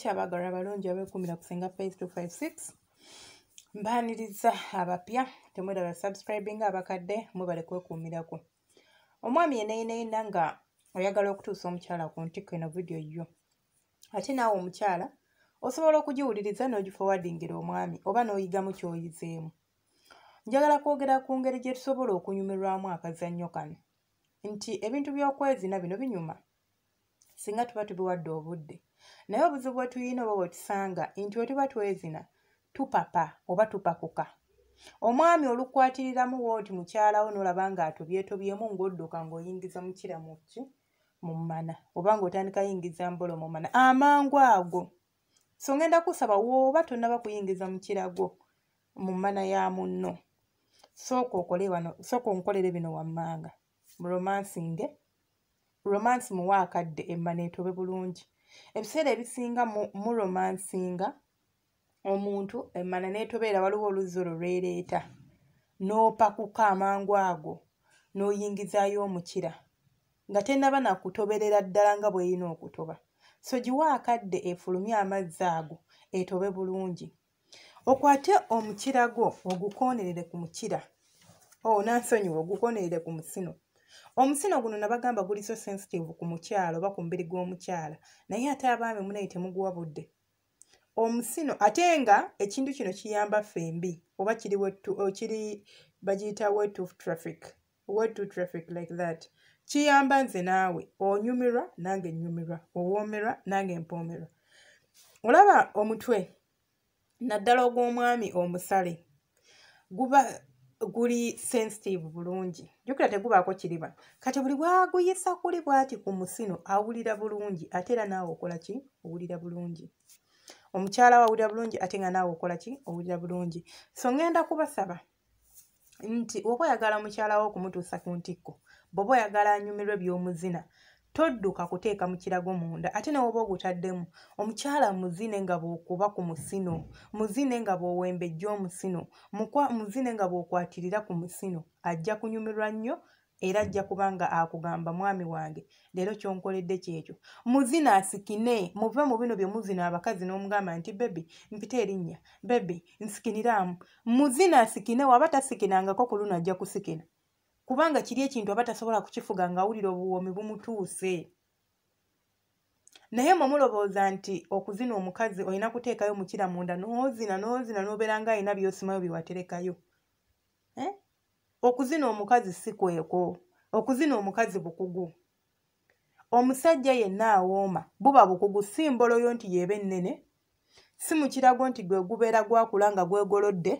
mukyabagalwa abalungi abekumira kusinga face to 56 mbaniriza abapya temweraba subscribing abakadde mwebale kwekumiraku omwami yenayinayina nga oyagala okutuusa omukyala ku ntiko eno vidiyo yo ate naawe omukyala osobola okugiwuliriza n'ogifowadingira omwami oba n'oyigamu kyoyizeemu njagala kwogera ku ngeri gye tusobola okunyumirwamu akazannyo kano nti ebintu by'okwezina bino binyuma singa tuba tubiwadde obudde naye obuzibu bwe tuyina oba bwe tusanga nti otuba twezina tupapa oba tupakuka omwami olukwatiriramu wooti mukyalawo nolaba ngaatobyetobyemu ngaodduka ngaoyingiza mukira muki mumana oba ngaotandika yingiza mbolo mumana amangu ago so ngenda kusaba woba tonaba kuyingiza mukirago mumana ya muno sooka onkolere bino wammanga romansi nge romansi muwe akadde emmana etobe bulungi ebiseera ebisinga mulomansinga omuntu emana netobeera waliwo oluzzi olwo lwereeta n'opakuka amangu ago n'oyingizaayo omukira nga tenaba nakutoberera ddala nga bweyina okutoba so giwa akadde efulumya amazzi ago etobe bulungi okwate omukira gwo ogukonerere ku mukira o oh, nansonyiwa ogukonerere ku musino omusino guno nabagamba guli so sensitive ku mukyalo oba ku mbiri gw'omukyala naye ate abaami munaye temuguwabudde omusino ate nga ekintu kino kiyamba fembi oba kiri eh, kiri bagiyita traffic like that kiyamba nze naawe onyumirwa nange enyumirwa owoomerwa nange empoomerwa olaba omutwe naddala ogw'omwami omusale guba guli sensitive bulungi jukira tegubaako kiriba kati buli bwaguyisa kuli bwati ku musino awulira bulungi ate era naawe okola ki owulira bulungi omukyala we awulira bulungi ate nga naawe okola ki owulira bulungi so ngenda kubasaba nti oba oyagala omukyala wo okumutuusa ku ntikko bwoba oyagala anyumirwe by'omuzina todduka kuteeka mu kirago munda ate nawoba ogutaddemu omukyala muzine nga bw'okuba ku musino muzine nga bw'owembejja omusino muzine nga bw'okwatirira ku musino ajja kunyumirwa nnyo era ajja kuba nga akugamba mwami wange leero kyonkoledde kyekyo muzina asikine muve mu bino bye muzina abakazi n'omugamba nti bebi mpita erinnya bebi nsikiniraamu muzina asikine waba tasikinangako ku luno ajja kusikina kubanga kiri ekintu aba tasobola kukifuga ngaawulira obuwoomi bumutuuse naye mwemulowooza nti okuzina omukazi olina kuteekayo mukira munda noozina noozina noobeera nga alina byosimayo byewaterekayo eh? okuzina omukazi si kweko okuzina omukazi bukugu omusajja yenna awooma buba bukugu si mboloyo nti yeeba ennene si mukirago nti gwe gubeera gwakula nga gwegolodde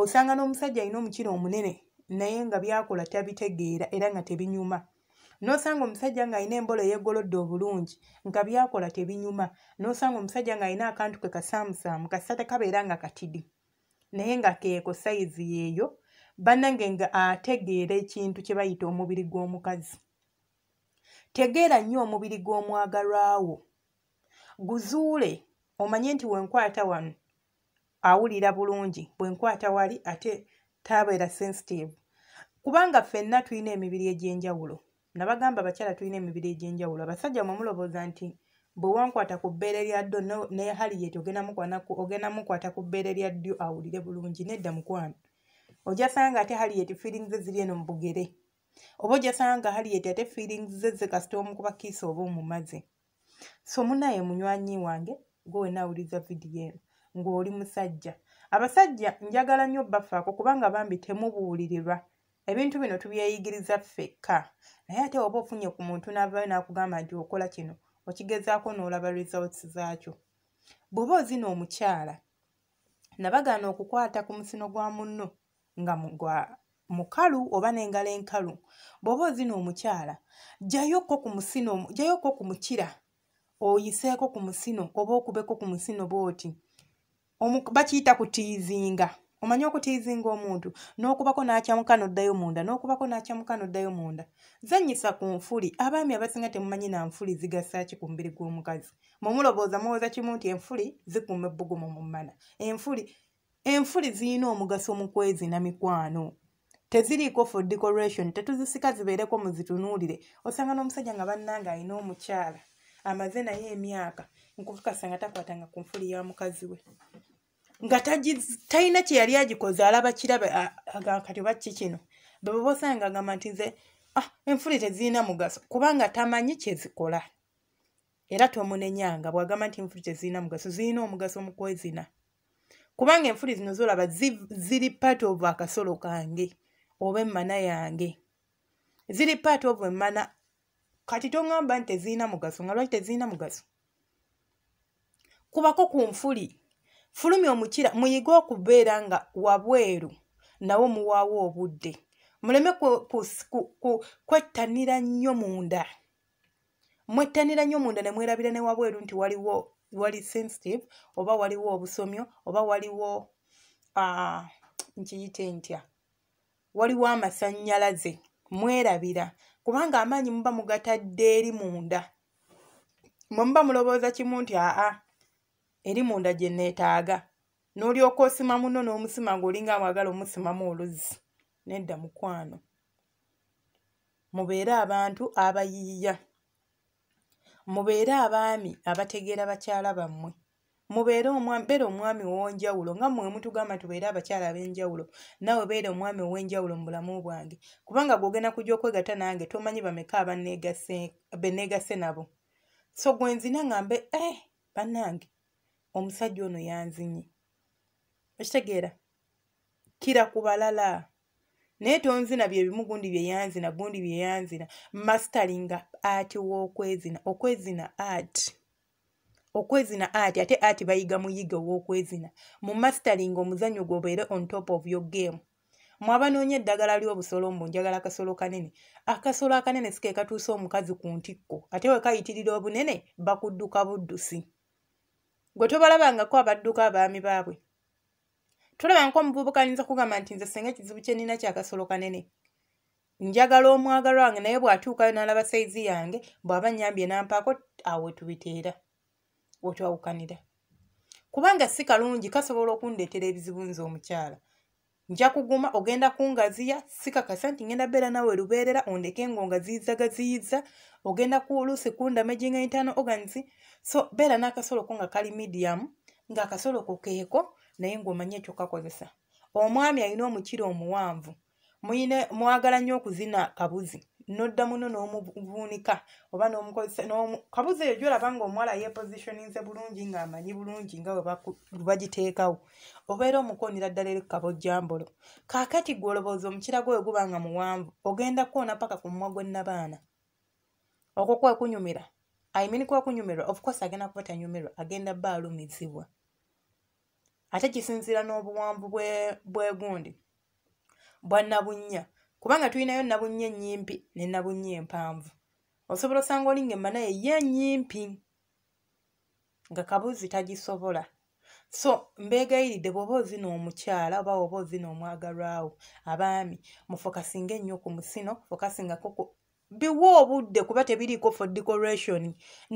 osanga n'omusajja alina omukira omunene naye nga byakola tabitegeera era nga tebinyuma nosanga omusajja ngaalina embola eyegolodde obulungi nga byakola tebinyuma nosanga omusajja ngaalina akantu ke kasaamusaamu kasata kabeera nga katidi naye nga keeko sayizi yeeyo bannange nga ategeera ekintu kye bayita omubiri gw'omukazi tegeera nnyo omubiri gw'omwagalwawo guzuule omanye nti wenkwata wano awulira bulungi bwenkwata wali ate tabeera sensitive kubanga ffenna tulina emibiri egyenjawulo nabagamba abakyala tulina emibiri egyenjawulo abasajja mwemulowooza nti bwe wankwata ku bbeere lya ddo ne haliyeti ogenda mukwata ku bbeere lya ddyo awulire bulungi nedda mukwano ojasanga nga ate haliyeti feelings ziri eno mu bugere oba ojasanga nga haliyeti ate feelings ze ze kasita omukuba kiisa oba omumaze so munaye munywanyi wange gwe wenaawuliza vidiyo eno ng'oli musajja abasajja njagala nnyo bafaako kubanga bambi temubuulirirwa ebintu bino tubyeyigiriza ffekka naye ate oba ofunye ku muntu n'avaayo n'akugamba nti okola kino okigezaako n'olaba results zaakyo bw'oba ozina omukyala nabagaana okukwata ku musino gwa munno nga gwa mukalu oba n'engalo enkalu bw'oba ozina omukyala jayoko ku musino jayoko ku mukira oyiseeko ku musino oba okubeko ku musino bw'oti bakiyita kutiizinga omanyi okutiizinga omuntu n'okubako n'akyamuka n'oddayo munda n'okubako n'akyamuka n'oddayo munda zanyisa ku nfuli abaami abasinga temumanyi na nfuli zigasa ki ku mubiri gw'omukazi mumulobooza muwoza kimu nti enfuli zikuma ebbuguma mu mana enfuli enfuli ziyina omugaso mu kwezina mikwano teziriiko for decoration tetuzisika zibeereko muzitunuulire osanga n'omusajja nga bannanga alina omukyala amaze naye emyaka nkukasa nga takwatanga ku nfuli ya mukazi we nga talina kye yali agikoze alaba kiraba agakatibaki kino bebabosanga agamba nti nze ah, enfuli tezirina mugaso kubanga tamanyi kyezikola era tomunenyanga bwagamba nti enfuli tezirina mugaso zirina omugaso mu kwezina kubanga enfuli zino zolaba ziri part of akasolo kange oba emmana yange ziri part of emmana kati togamba nti tezirina mugaso nga lwaki tezirina mugaso kubako ku nfuli fulumya omukira muyige okubeera nga wabweru nawe muwaawo obudde muleme kwettanira nnyo munda mwettanira nnyo munda ne mwerabira ne wabweru nti waliwo wali sensitive oba waliwo obusomyo oba waliwo ah, nkiyite ntya waliwo amasannyalaze mwerabira kubanga amaanyi muba mugatadde eri munda mwemuba mulowooza kimu nti aa ah, eri munda gye neetaaga n'olyoka osima muno n'omusima ng'olinga amwagala omusimamu oluzzi nedda mukwano mubeere abantu abayiiya mubeere abaami abategeera bakyala bammwe mubeere beera omwami ow'enjawulo nga mmwe mutugamba tubeere abakyala ab'enjawulo nawe beera omwami ow'enjawulo mu bulamu bwange kubanga gwogenda kujja okwegata nange tomanyi bameka abaneegase be neegase nabo so gwenzina ngambe e eh, bannange omusajja ono yanzinye okitegeera kira ku balala naye tonzina byebimu gundi byeyanzina gundi byeyanzina masteringa at wokwezina okwezina at okwezina ati ate ati bayiga muyiga wokwezina mu mastering omuzanyo gobeere on top of your game mwabanoonya eddagala lyobusolo mbu njagala akasolo kanene akasolo akanene sikekatuusa omukazi ku ntikko ate wekayitirira obunene bakudduka buddusi si. gwe tobalabangako abadduka abaami baabwe tolaba nka omuvubuka ayinza kugamba nti nze senga ekizibu kye nnina kyakasolo kanene njagala omwagalo wange naye bw'atuukayo n'alaba sayizi yange bw'aba nyambye nampaako awe tubiteera wetwawukanira kubanga si kalungi kasobola okundeetera ebizibu nze omukyala nja kuguma ogenda kungaziya sikakasa nti ngenda beera nawe lubeerera ondeke ngonga ziyiza gaziyiza ogenda kuluusi kundamejinga itaano oganzi so beera n'akasolo ko nga kali midiyamu ng'akasolo ko keeko naye ngaomanye ekyo kakozesa omwami alina omukiro omuwanvu muyine mwagala nnyo okuzina kabuzi n'oddamuno n'omuvuunika oba n'omukozesa n'omu kabuzi eyo gyolaba ngaomuwala yepositioninze bulungi ng'amanyi bulungi nga webagiteekawo obeera omukoonera ddala eri kukabojjambolo kaakati gwe olobooza omukira gwe weguba nga muwanvu ogenda kwona paka ku mumwa gwennabaana okwo kwekunyumira ayimini kwekunyumirwa obukosi agenda kuba tanyumirwa agenda bba alumizibwa ate kisinziira n'obuwanvu bwegundi bwannabunnya kubanga tulinayo nabunya enyimpi nenabunya empanvu osobola osanga olinga emanaye ye enyimpi nga kabuzi tagisobola so mbegayiridde bwoba ozina omukyala oba woba ozina omwagalwawo abaami mufokasinga ennyo ku musino fokasingakoku biwa obudde kuba tebiriiko for decoration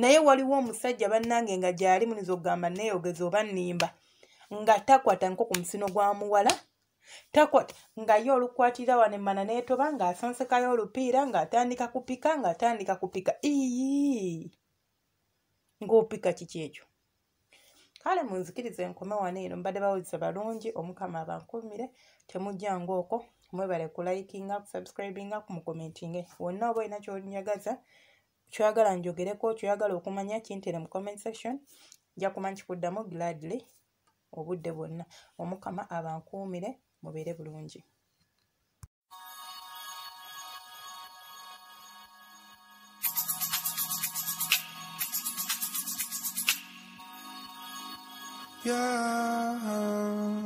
naye waliwo omusajja bannange nga gyali muniza okugamba neyogeza oba nnimba nga takwata nko ku musino gwa muwala takwata nga ye olukwatira wano emana netoba ngaasonsekayo olupiira ngaatandika kupika ngaatandika kupika ii ngaopika kiki ekyo kale munzikirize nkome wano eno mbadde bawulize balungi omukama abankumire temujjangaoko mwebale ku likinga ku subscribinga ku mukomentinge wonna oba olina kyonjagaza kyoyagala njogereko kyoyagala okumanya kintere mu comment section njakumanya kikuddamu gladly obudde bwonna omukama abankuumire mubeere bulungi Yeah.